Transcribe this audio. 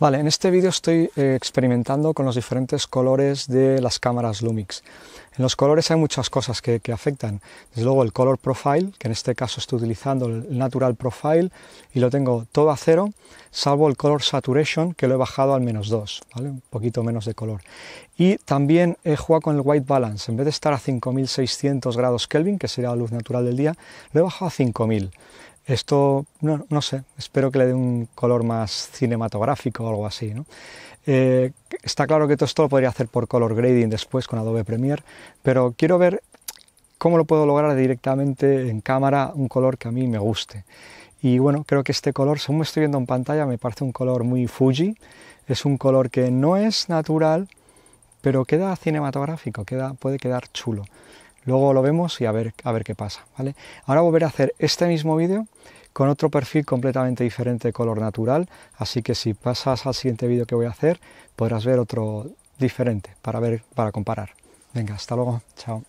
Vale, en este vídeo estoy eh, experimentando con los diferentes colores de las cámaras Lumix. En los colores hay muchas cosas que, afectan. Desde luego el color profile, que en este caso estoy utilizando el natural profile y lo tengo todo a cero, salvo el color saturation que lo he bajado al menos dos ¿vale? un poquito menos de color. Y también he jugado con el white balance. En vez de estar a 5600 grados Kelvin, que sería la luz natural del día, lo he bajado a 5000. Esto, no, sé, espero que le dé un color más cinematográfico o algo así. Eh, está claro que todo esto lo podría hacer por color grading después con Adobe Premiere, pero quiero ver cómo lo puedo lograr directamente en cámara un color que a mí me guste. Y bueno, creo que este color, según me estoy viendo en pantalla, me parece un color muy Fuji. Es un color que no es natural, pero queda cinematográfico, queda, puede quedar chulo. Luego lo vemos y a ver, a ver qué pasa, ¿vale? Ahora volveré a hacer este mismo vídeo con otro perfil completamente diferente de color natural, así que si pasas al siguiente vídeo que voy a hacer, podrás ver otro diferente para ver para comparar. Venga, hasta luego. Chao.